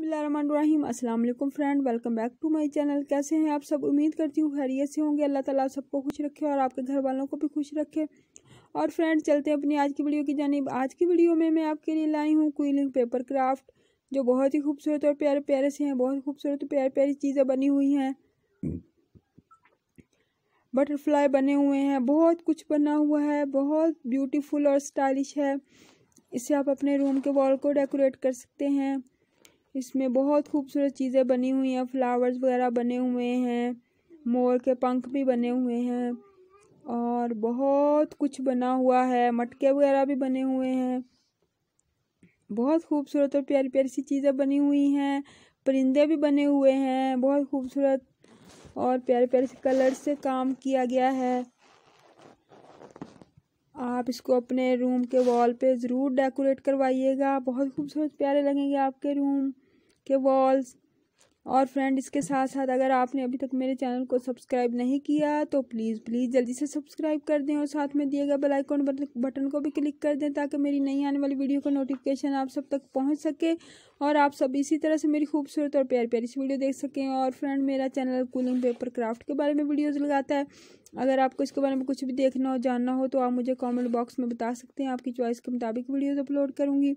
अस्सलाम वालेकुम friend welcome back to my channel कैसे हैं आप सब उम्मीद करती हूँ खैरियत से होंगे अल्लाह ताला आप सबको खुश रखे और आपके घर वालों को भी खुश रखे और फ्रेंड चलते हैं अपनी आज की वीडियो की जानी आज की वीडियो में मैं आपके लिए लाई हूँ क्विलिंग पेपर क्राफ्ट जो बहुत ही खूबसूरत और प्यारे प्यारे से हैं बहुत खूबसूरत प्यार प्यारी चीज़ें बनी हुई हैं बटरफ्लाई बने हुए हैं बहुत कुछ बना हुआ है बहुत ब्यूटीफुल और स्टाइलिश है इससे आप अपने रूम के वॉल को डेकोरेट कर सकते हैं इसमें बहुत खूबसूरत चीज़ें बनी हुई हैं फ्लावर्स वगैरह बने हुए हैं मोर के पंख भी बने हुए हैं और बहुत कुछ बना हुआ है मटके वगैरह भी बने हुए हैं बहुत खूबसूरत और प्यारी प्यारी सी चीज़ें बनी हुई हैं परिंदे भी बने हुए हैं बहुत खूबसूरत और प्यारे प्यारे से कलर से काम किया गया है आप इसको अपने रूम के वॉल पे ज़रूर डेकोरेट करवाइएगा बहुत खूबसूरत प्यारे लगेंगे आपके रूम इसके वॉल्स और फ्रेंड इसके साथ साथ अगर आपने अभी तक मेरे चैनल को सब्सक्राइब नहीं किया तो प्लीज़ प्लीज़ जल्दी से सब्सक्राइब कर दें और साथ में दिए गए बेल बटन को भी क्लिक कर दें ताकि मेरी नई आने वाली वीडियो का नोटिफिकेशन आप सब तक पहुंच सके और आप सब इसी तरह से मेरी खूबसूरत और प्यार प्यारी सी वीडियो देख सकें और फ्रेंड मेरा चैनल कूलिंग पेपर क्राफ्ट के बारे में वीडियोज़ लगाता है अगर आपको इसके बारे में कुछ भी देखना हो जानना हो तो आप मुझे कॉमेंट बॉक्स में बता सकते हैं आपकी चॉइस के मुताबिक वीडियोज़ अपलोड करूँगी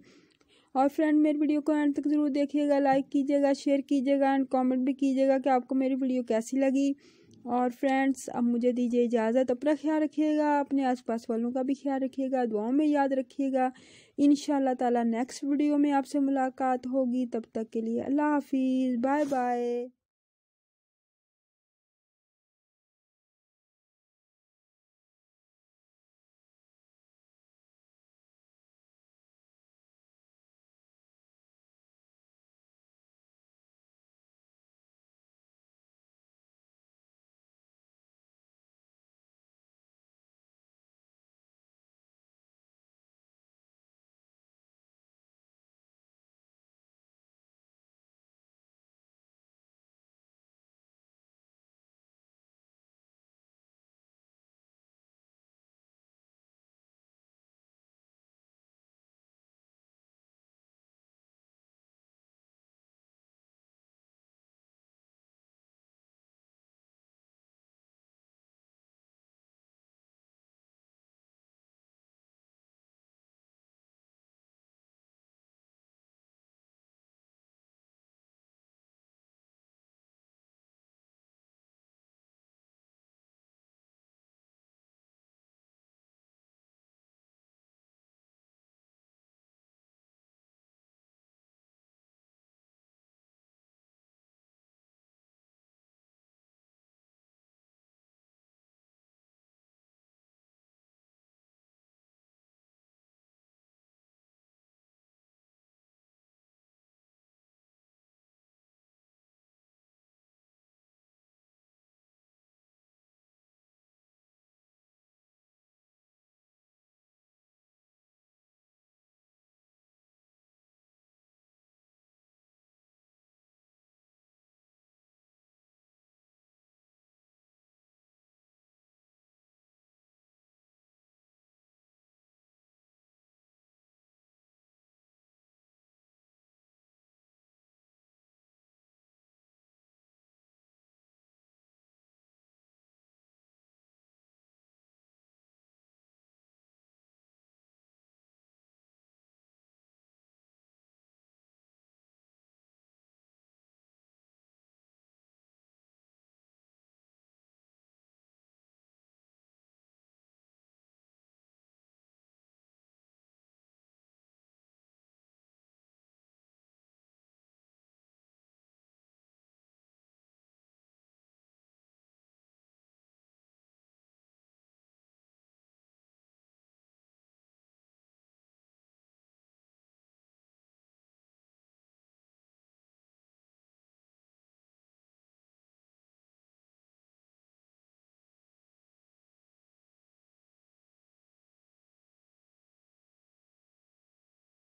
और फ्रेंड मेरी वीडियो को एंड तक ज़रूर देखिएगा लाइक कीजिएगा शेयर कीजिएगा एंड कमेंट भी कीजिएगा कि आपको मेरी वीडियो कैसी लगी और फ्रेंड्स अब मुझे दीजिए इजाज़त अपना ख्याल रखिएगा अपने आसपास वालों का भी ख्याल रखिएगा दुआओं में याद रखिएगा इन ताला नेक्स्ट वीडियो में आपसे मुलाकात होगी तब तक के लिए अल्लाह हाफिज़ बाय बाय